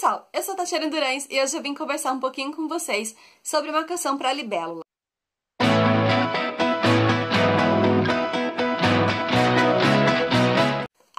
pessoal, eu sou a Tatiana Durães e hoje eu vim conversar um pouquinho com vocês sobre uma canção para libélula.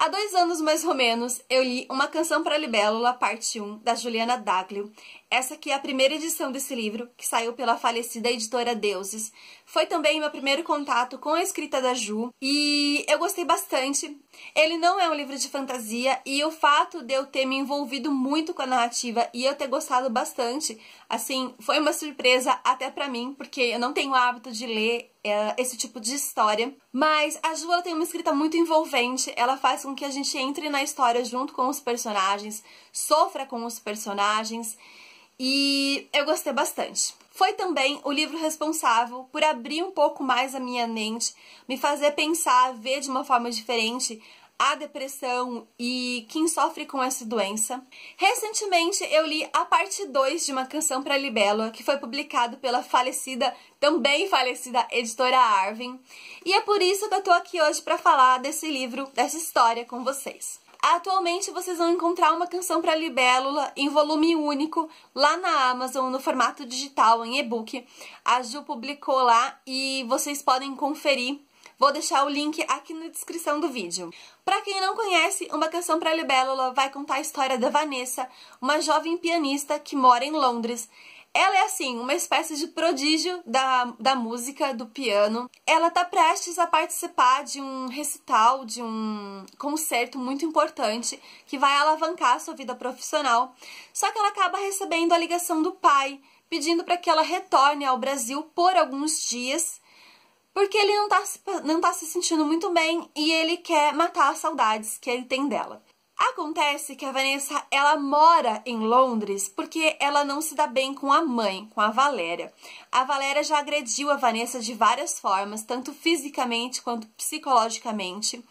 Há dois anos, mais ou menos, eu li Uma Canção para Libélula, parte 1, da Juliana Daglio. Essa aqui é a primeira edição desse livro, que saiu pela falecida editora Deuses. Foi também meu primeiro contato com a escrita da Ju, e eu gostei bastante. Ele não é um livro de fantasia, e o fato de eu ter me envolvido muito com a narrativa e eu ter gostado bastante, assim, foi uma surpresa até para mim, porque eu não tenho hábito de ler é, esse tipo de história. Mas a Ju ela tem uma escrita muito envolvente, ela faz com que a gente entre na história junto com os personagens, sofra com os personagens e eu gostei bastante. Foi também o livro responsável por abrir um pouco mais a minha mente, me fazer pensar, ver de uma forma diferente a depressão e quem sofre com essa doença. Recentemente eu li a parte 2 de uma canção para libélula que foi publicado pela falecida, também falecida editora Arvin, e é por isso que eu tô aqui hoje para falar desse livro, dessa história com vocês. Atualmente vocês vão encontrar uma canção para libélula em volume único lá na Amazon no formato digital em e-book. A Ju publicou lá e vocês podem conferir Vou deixar o link aqui na descrição do vídeo. Para quem não conhece, Uma Canção para Libélula vai contar a história da Vanessa, uma jovem pianista que mora em Londres. Ela é assim, uma espécie de prodígio da, da música, do piano. Ela tá prestes a participar de um recital, de um concerto muito importante que vai alavancar sua vida profissional. Só que ela acaba recebendo a ligação do pai, pedindo para que ela retorne ao Brasil por alguns dias porque ele não tá, não tá se sentindo muito bem e ele quer matar as saudades que ele tem dela. Acontece que a Vanessa, ela mora em Londres porque ela não se dá bem com a mãe, com a Valéria. A Valéria já agrediu a Vanessa de várias formas, tanto fisicamente quanto psicologicamente.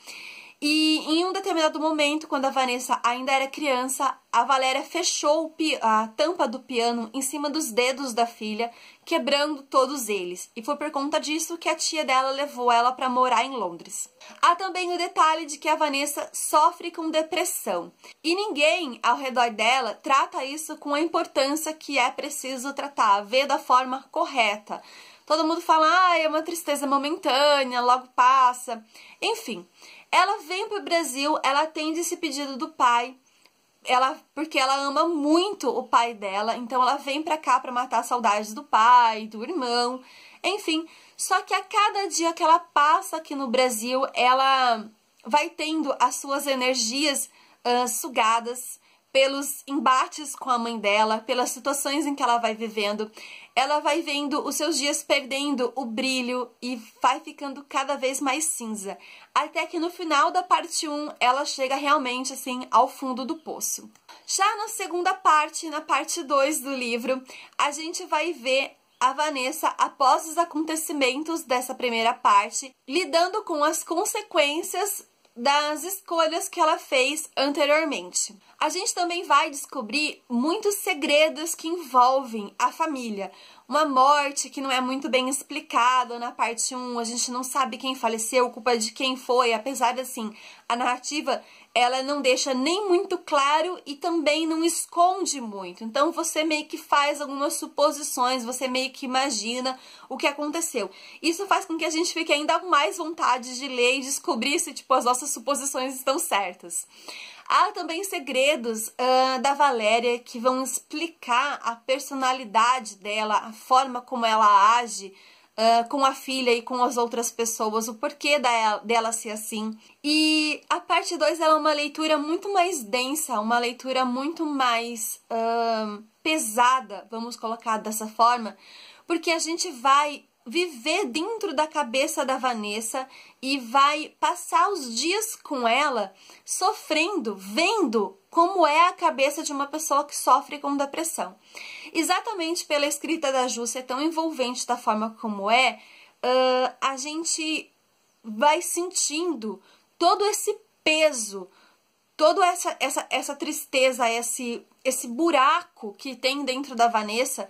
E em um determinado momento, quando a Vanessa ainda era criança, a Valéria fechou a tampa do piano em cima dos dedos da filha, quebrando todos eles. E foi por conta disso que a tia dela levou ela para morar em Londres. Há também o detalhe de que a Vanessa sofre com depressão. E ninguém ao redor dela trata isso com a importância que é preciso tratar, ver da forma correta. Todo mundo fala, ah, é uma tristeza momentânea, logo passa. Enfim, ela vem para o Brasil, ela atende esse pedido do pai, ela porque ela ama muito o pai dela, então ela vem para cá para matar saudades do pai, do irmão, enfim. Só que a cada dia que ela passa aqui no Brasil, ela vai tendo as suas energias uh, sugadas pelos embates com a mãe dela, pelas situações em que ela vai vivendo. Ela vai vendo os seus dias perdendo o brilho e vai ficando cada vez mais cinza. Até que no final da parte 1 ela chega realmente assim ao fundo do poço. Já na segunda parte, na parte 2 do livro, a gente vai ver a Vanessa, após os acontecimentos dessa primeira parte, lidando com as consequências das escolhas que ela fez anteriormente. A gente também vai descobrir muitos segredos que envolvem a família, uma morte que não é muito bem explicada na parte 1, a gente não sabe quem faleceu, culpa de quem foi, apesar de assim, a narrativa ela não deixa nem muito claro e também não esconde muito. Então você meio que faz algumas suposições, você meio que imagina o que aconteceu. Isso faz com que a gente fique ainda mais vontade de ler e descobrir se tipo as nossas suposições estão certas. Há também segredos uh, da Valéria que vão explicar a personalidade dela, a forma como ela age uh, com a filha e com as outras pessoas, o porquê da, dela ser assim. E a parte 2 é uma leitura muito mais densa, uma leitura muito mais uh, pesada, vamos colocar dessa forma, porque a gente vai viver dentro da cabeça da Vanessa e vai passar os dias com ela sofrendo, vendo como é a cabeça de uma pessoa que sofre com depressão. Exatamente pela escrita da Ju ser tão envolvente da forma como é, uh, a gente vai sentindo todo esse peso, toda essa, essa, essa tristeza, esse, esse buraco que tem dentro da Vanessa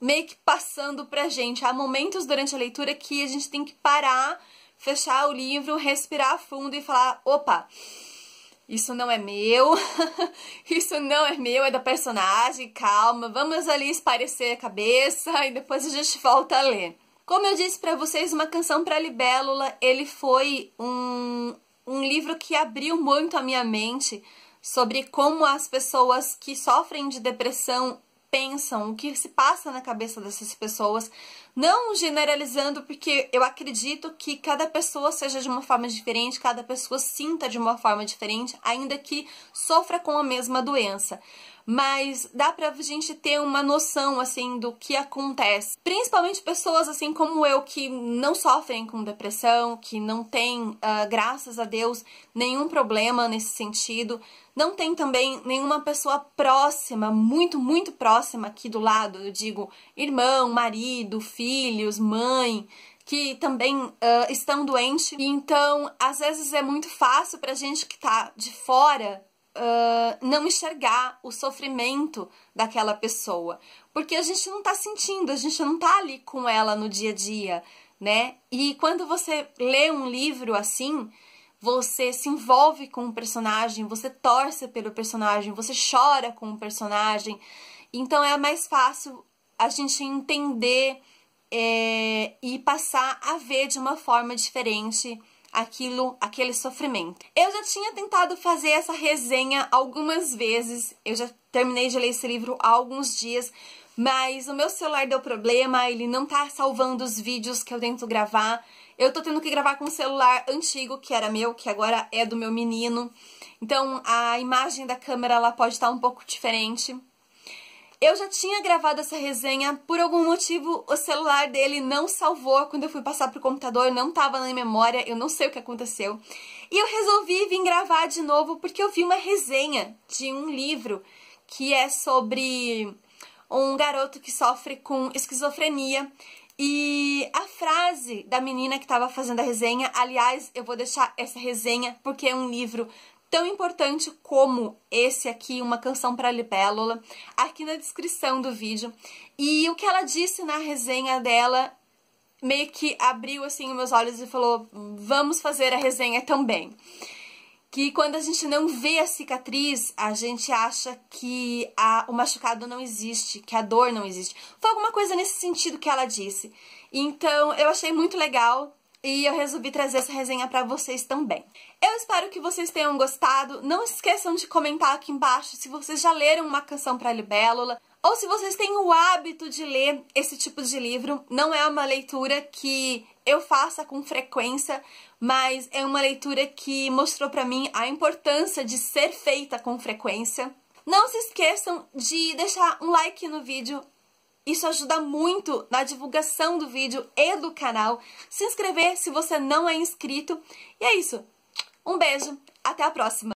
meio que passando pra gente. Há momentos durante a leitura que a gente tem que parar, fechar o livro, respirar fundo e falar: opa, isso não é meu, isso não é meu, é da personagem, calma, vamos ali esparecer a cabeça e depois a gente volta a ler. Como eu disse para vocês, uma canção para libélula, ele foi um, um livro que abriu muito a minha mente sobre como as pessoas que sofrem de depressão pensam, o que se passa na cabeça dessas pessoas, não generalizando, porque eu acredito que cada pessoa seja de uma forma diferente, cada pessoa sinta de uma forma diferente, ainda que sofra com a mesma doença mas dá pra gente ter uma noção, assim, do que acontece. Principalmente pessoas, assim, como eu, que não sofrem com depressão, que não têm uh, ah, graças a Deus, nenhum problema nesse sentido. Não tem também nenhuma pessoa próxima, muito, muito próxima aqui do lado. Eu digo irmão, marido, filhos, mãe, que também uh, estão doentes. Então, às vezes é muito fácil pra gente que tá de fora não enxergar o sofrimento daquela pessoa, porque a gente não tá sentindo, a gente não tá ali com ela no dia a dia, né? E quando você lê um livro assim, você se envolve com o personagem, você torce pelo personagem, você chora com o personagem. Então é mais fácil a gente entender é, e passar a ver de uma forma diferente aquilo, aquele sofrimento. Eu já tinha tentado fazer essa resenha algumas vezes, eu já terminei de ler esse livro há alguns dias, mas o meu celular deu problema, ele não tá salvando os vídeos que eu tento gravar. Eu tô tendo que gravar com um celular antigo, que era meu, que agora é do meu menino. Então a imagem da câmera ela pode estar tá um pouco diferente. Eu já tinha gravado essa resenha, por algum motivo o celular dele não salvou quando eu fui passar pro computador, não tava na memória, eu não sei o que aconteceu. E eu resolvi vir gravar de novo porque eu vi uma resenha de um livro que é sobre um garoto que sofre com esquizofrenia. E a frase da menina que estava fazendo a resenha, aliás, eu vou deixar essa resenha porque é um livro tão importante como esse aqui, Uma Canção para Libélula, aqui na descrição do vídeo. E o que ela disse na resenha dela meio que abriu assim os meus olhos e falou: "Vamos fazer a resenha também". Que quando a gente não vê a cicatriz, a gente acha que a, o machucado não existe, que a dor não existe. Foi alguma coisa nesse sentido que ela disse. Então, eu achei muito legal e eu resolvi trazer essa resenha para vocês também. Eu espero que vocês tenham gostado. Não esqueçam de comentar aqui embaixo se vocês já leram uma canção para libélula ou se vocês têm o hábito de ler esse tipo de livro. Não é uma leitura que eu faça com frequência, mas é uma leitura que mostrou para mim a importância de ser feita com frequência. Não se esqueçam de deixar um like no vídeo, isso ajuda muito na divulgação do vídeo e do canal. Se inscrever se você não é inscrito. E é isso. Um beijo, até a próxima!